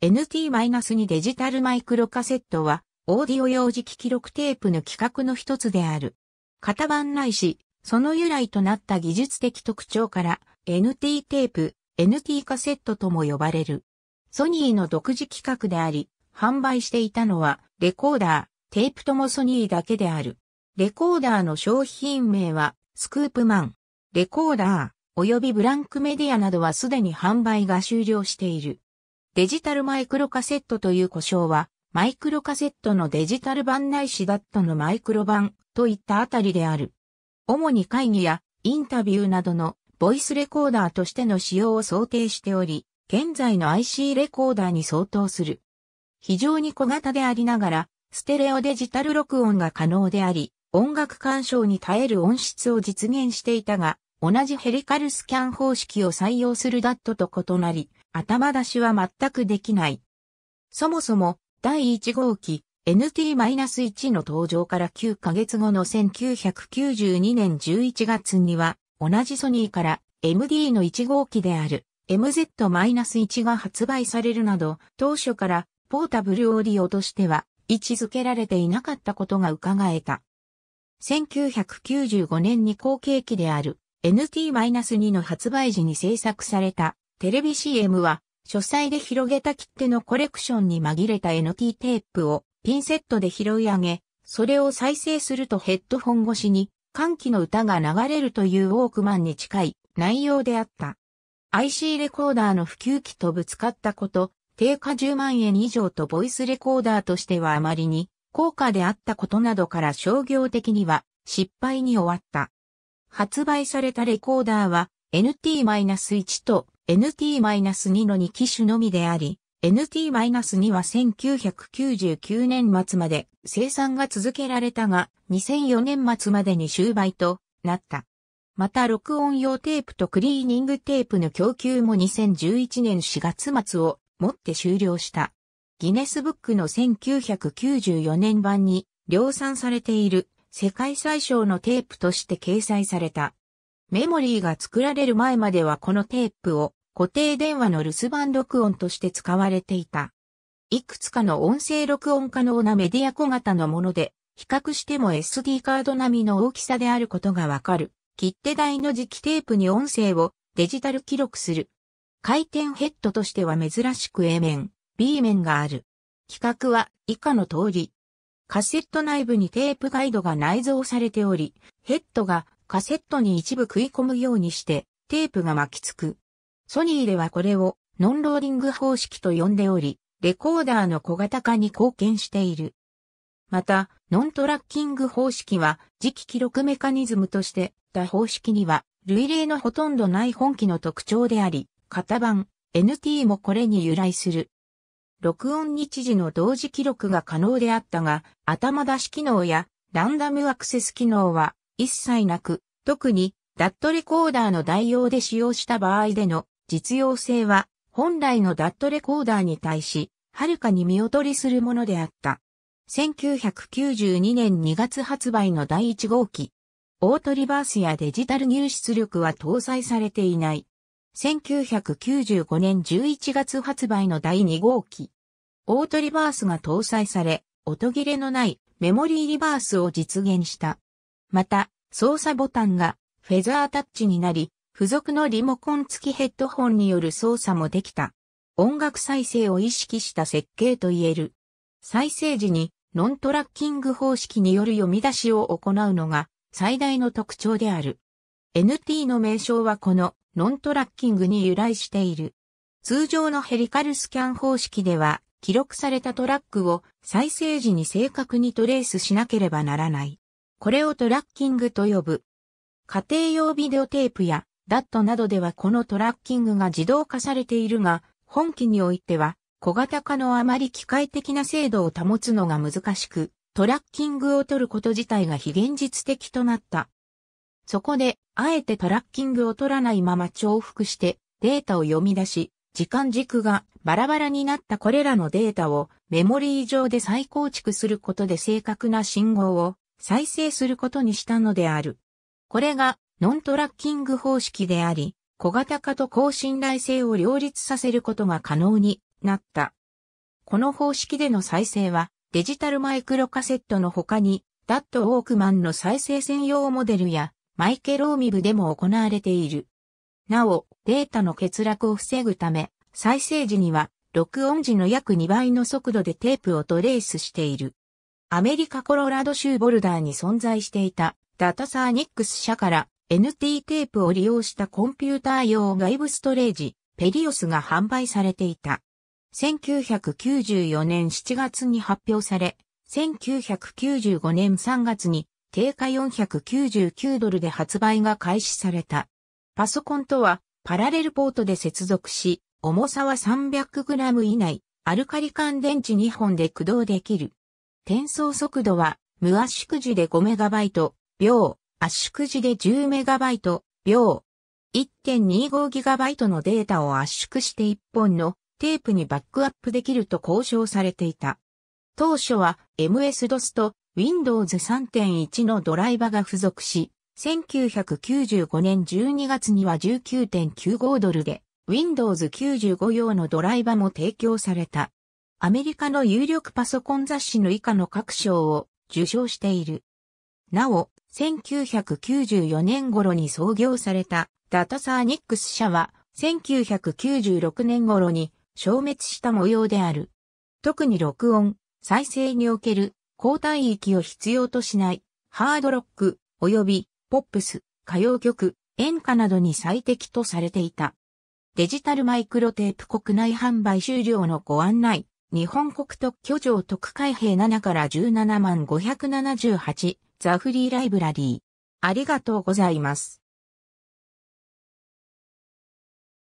NT-2 デジタルマイクロカセットは、オーディオ用磁気記録テープの規格の一つである。型番ないし、その由来となった技術的特徴から、NT テープ、NT カセットとも呼ばれる。ソニーの独自規格であり、販売していたのは、レコーダー、テープともソニーだけである。レコーダーの商品名は、スクープマン、レコーダー、及びブランクメディアなどはすでに販売が終了している。デジタルマイクロカセットという呼称は、マイクロカセットのデジタル版ないしダットのマイクロ版といったあたりである。主に会議やインタビューなどのボイスレコーダーとしての使用を想定しており、現在の IC レコーダーに相当する。非常に小型でありながら、ステレオデジタル録音が可能であり、音楽鑑賞に耐える音質を実現していたが、同じヘリカルスキャン方式を採用するダットと異なり、頭出しは全くできない。そもそも、第1号機、NT-1 の登場から9ヶ月後の1992年11月には、同じソニーから MD の1号機である MZ-1 が発売されるなど、当初からポータブルオーディオとしては位置づけられていなかったことが伺えた。1995年に後継機である NT-2 の発売時に制作されたテレビ CM は、書斎で広げた切手のコレクションに紛れた NT テープをピンセットで拾い上げ、それを再生するとヘッドホン越しに、歓喜の歌が流れるというウォークマンに近い内容であった。IC レコーダーの普及機とぶつかったこと、定価10万円以上とボイスレコーダーとしてはあまりに高価であったことなどから商業的には失敗に終わった。発売されたレコーダーは NT-1 と NT-2 の2機種のみであり、NT-2 は1999年末まで生産が続けられたが、2004年末までに終売となった。また録音用テープとクリーニングテープの供給も2011年4月末をもって終了した。ギネスブックの1994年版に量産されている世界最小のテープとして掲載された。メモリーが作られる前まではこのテープを固定電話の留守番録音として使われていた。いくつかの音声録音可能なメディア小型のもので、比較しても SD カード並みの大きさであることがわかる。切手台の磁気テープに音声をデジタル記録する。回転ヘッドとしては珍しく A 面、B 面がある。規格は以下の通り。カセット内部にテープガイドが内蔵されており、ヘッドがカセットに一部食い込むようにしてテープが巻きつく。ソニーではこれをノンローリング方式と呼んでおり、レコーダーの小型化に貢献している。また、ノントラッキング方式は、磁気記録メカニズムとして、他方式には、類例のほとんどない本機の特徴であり、型番、NT もこれに由来する。録音日時の同時記録が可能であったが、頭出し機能やランダムアクセス機能は一切なく、特にダットレコーダーの代用で使用した場合での実用性は本来のダットレコーダーに対し、はるかに見劣りするものであった。1992年2月発売の第1号機。オートリバースやデジタル入出力は搭載されていない。1995年11月発売の第2号機。オートリバースが搭載され、音切れのないメモリーリバースを実現した。また、操作ボタンがフェザータッチになり、付属のリモコン付きヘッドホンによる操作もできた。音楽再生を意識した設計と言える。再生時にノントラッキング方式による読み出しを行うのが最大の特徴である。NT の名称はこのノントラッキングに由来している。通常のヘリカルスキャン方式では記録されたトラックを再生時に正確にトレースしなければならない。これをトラッキングと呼ぶ。家庭用ビデオテープやダットなどではこのトラッキングが自動化されているが、本機においては小型化のあまり機械的な精度を保つのが難しく、トラッキングを取ること自体が非現実的となった。そこで、あえてトラッキングを取らないまま重複してデータを読み出し、時間軸がバラバラになったこれらのデータをメモリー上で再構築することで正確な信号を再生することにしたのである。これがノントラッキング方式であり、小型化と高信頼性を両立させることが可能になった。この方式での再生は、デジタルマイクロカセットの他に、ダットオークマンの再生専用モデルや、マイケローミブでも行われている。なお、データの欠落を防ぐため、再生時には、録音時の約2倍の速度でテープをトレースしている。アメリカコロラド州ボルダーに存在していたダタサーニックス社から NT テープを利用したコンピューター用外部ストレージ、ペリオスが販売されていた。1994年7月に発表され、1995年3月に定価499ドルで発売が開始された。パソコンとはパラレルポートで接続し、重さは 300g 以内、アルカリ乾電池2本で駆動できる。転送速度は無圧縮時で5イト、秒、圧縮時で 10MB 秒 1.25GB のデータを圧縮して1本のテープにバックアップできると交渉されていた。当初は MS-DOS と Windows 3.1のドライバが付属し、1995年12月には19.95ドルで Windows 95用のドライバも提供された。アメリカの有力パソコン雑誌の以下の各賞を受賞している。なお、1994年頃に創業されたダタサーニックス社は1996年頃に消滅した模様である。特に録音、再生における高代域を必要としないハードロック及びポップス、歌謡曲、演歌などに最適とされていた。デジタルマイクロテープ国内販売終了のご案内。日本国特許庁特開閉7から17万578ザフリーライブラリー。ありがとうございます。